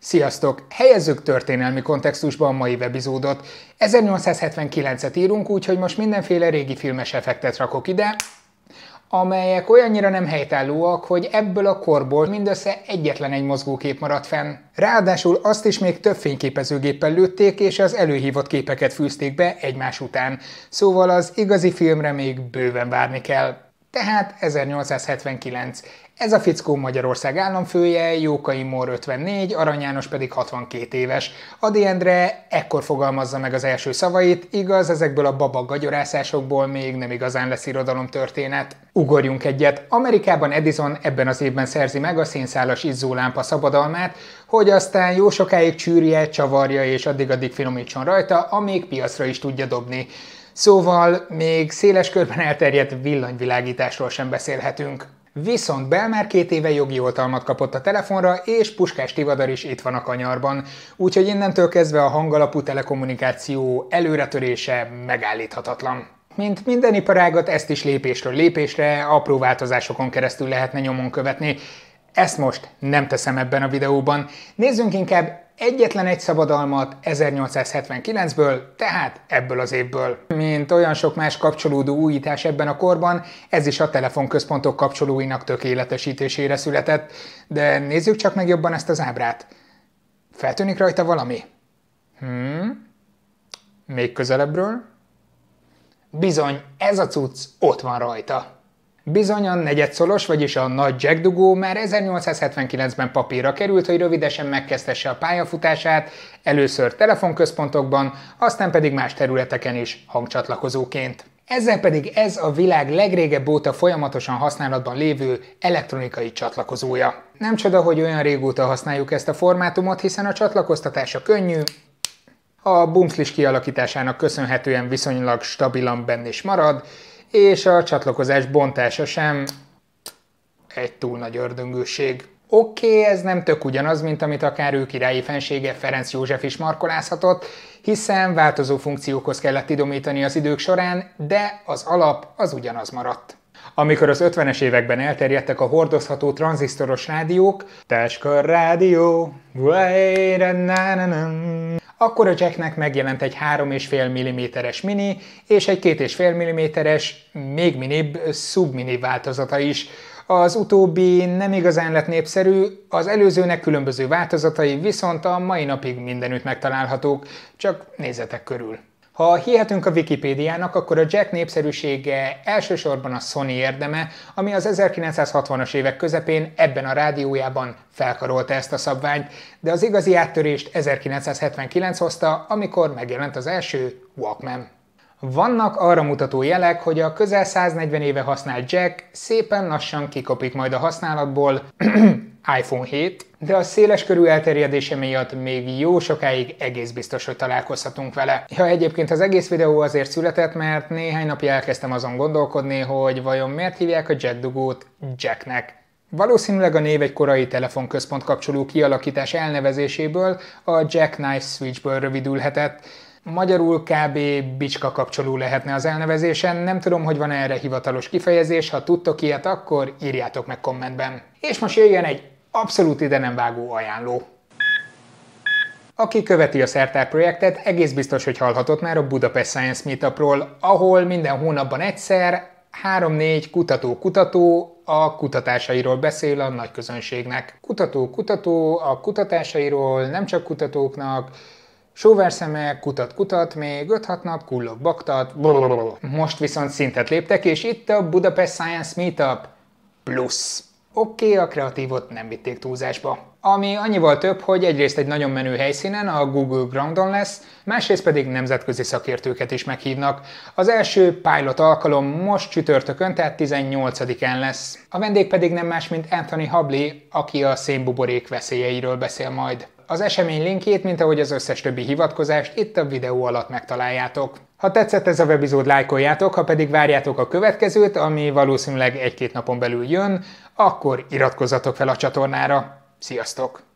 Sziasztok! Helyezzük történelmi kontextusba a mai webizódot. 1879-et írunk, úgyhogy most mindenféle régi filmes effektet rakok ide, amelyek olyannyira nem helytállóak, hogy ebből a korból mindössze egyetlen egy mozgókép maradt fenn. Ráadásul azt is még több fényképezőgéppel lőtték, és az előhívott képeket fűzték be egymás után. Szóval az igazi filmre még bőven várni kell. Tehát 1879. Ez a fickó Magyarország államfője, Jókai Mór 54, Arany János pedig 62 éves. Adi Endre ekkor fogalmazza meg az első szavait, igaz, ezekből a baba gagyorászásokból még nem igazán lesz irodalomtörténet. Ugorjunk egyet, Amerikában Edison ebben az évben szerzi meg a szénszálas izzólámpa szabadalmát, hogy aztán jó sokáig csűrje, csavarja és addig-addig finomítson rajta, amíg piacra is tudja dobni. Szóval még széles körben elterjedt villanyvilágításról sem beszélhetünk. Viszont Bell már két éve jogi oltalmat kapott a telefonra, és Puskás Tivadar is itt van a kanyarban. Úgyhogy innentől kezdve a hangalapú telekommunikáció előretörése megállíthatatlan. Mint minden iparágat, ezt is lépésről lépésre, apró változásokon keresztül lehetne nyomon követni. Ezt most nem teszem ebben a videóban, nézzünk inkább egyetlen egy szabadalmat 1879-ből, tehát ebből az évből. Mint olyan sok más kapcsolódó újítás ebben a korban, ez is a telefonközpontok kapcsolóinak tökéletesítésére született, de nézzük csak meg jobban ezt az ábrát. Feltűnik rajta valami? Hmm? Még közelebbről? Bizony, ez a cucc ott van rajta. Bizony a negyedszolos, vagyis a nagy Jack dugó már 1879-ben papírra került, hogy rövidesen megkezdesse a pályafutását, először telefonközpontokban, aztán pedig más területeken is hangcsatlakozóként. Ezzel pedig ez a világ legrégebb óta folyamatosan használatban lévő elektronikai csatlakozója. Nem csoda, hogy olyan régóta használjuk ezt a formátumot, hiszen a csatlakoztatása könnyű, a bumflis kialakításának köszönhetően viszonylag stabilan benne is marad, és a csatlakozás bontása sem egy túl nagy ördöngőség. Oké, okay, ez nem tök ugyanaz, mint amit akár ő királyi fensége Ferenc József is markolázhatott, hiszen változó funkciókhoz kellett idomítani az idők során, de az alap az ugyanaz maradt. Amikor az 50-es években elterjedtek a hordozható tranzisztoros rádiók, Teskör rádió, na akkor a jacknek megjelent egy 3,5 mm-es mini és egy 2,5 mm-es, még minibb, submini változata is. Az utóbbi nem igazán lett népszerű, az előzőnek különböző változatai viszont a mai napig mindenütt megtalálhatók, csak nézzetek körül. Ha hihetünk a Wikipédiának, akkor a Jack népszerűsége elsősorban a Sony érdeme, ami az 1960-as évek közepén ebben a rádiójában felkarolta ezt a szabványt, de az igazi áttörést 1979 hozta, amikor megjelent az első Walkman. Vannak arra mutató jelek, hogy a közel 140 éve használt jack szépen lassan kikopik majd a használatból, iPhone 7, de a széles körű elterjedése miatt még jó sokáig egész biztos, hogy találkozhatunk vele. Ja, egyébként az egész videó azért született, mert néhány napja elkezdtem azon gondolkodni, hogy vajon miért hívják a Jack dugót Jacknek. Valószínűleg a név egy korai telefonközpont kapcsoló kialakítás elnevezéséből, a jackknife Switchből rövidülhetett. Magyarul kb. bicska kapcsoló lehetne az elnevezésen, nem tudom, hogy van erre hivatalos kifejezés, ha tudtok ilyet, akkor írjátok meg kommentben. És most jöjjön egy Abszolút ide nem vágó ajánló. Aki követi a Szertár projektet, egész biztos, hogy hallhatott már a Budapest Science Meetupról, ahol minden hónapban egyszer 3-4 kutató-kutató a kutatásairól beszél a nagy közönségnek. Kutató-kutató a kutatásairól nem csak kutatóknak, Sóverszeme, kutat-kutat, még 5-6 nap kullog baktat, Most viszont szintet léptek, és itt a Budapest Science Meetup Plus. Oké, okay, a kreatívot nem vitték túlzásba. Ami annyival több, hogy egyrészt egy nagyon menő helyszínen, a Google Groundon lesz, másrészt pedig nemzetközi szakértőket is meghívnak. Az első pilot alkalom most csütörtökön, tehát 18-án lesz. A vendég pedig nem más, mint Anthony Habley, aki a szénbuborék veszélyeiről beszél majd. Az esemény linkjét, mint ahogy az összes többi hivatkozást itt a videó alatt megtaláljátok. Ha tetszett ez a webizód, lájkoljátok, ha pedig várjátok a következőt, ami valószínűleg egy-két napon belül jön, akkor iratkozzatok fel a csatornára. Sziasztok!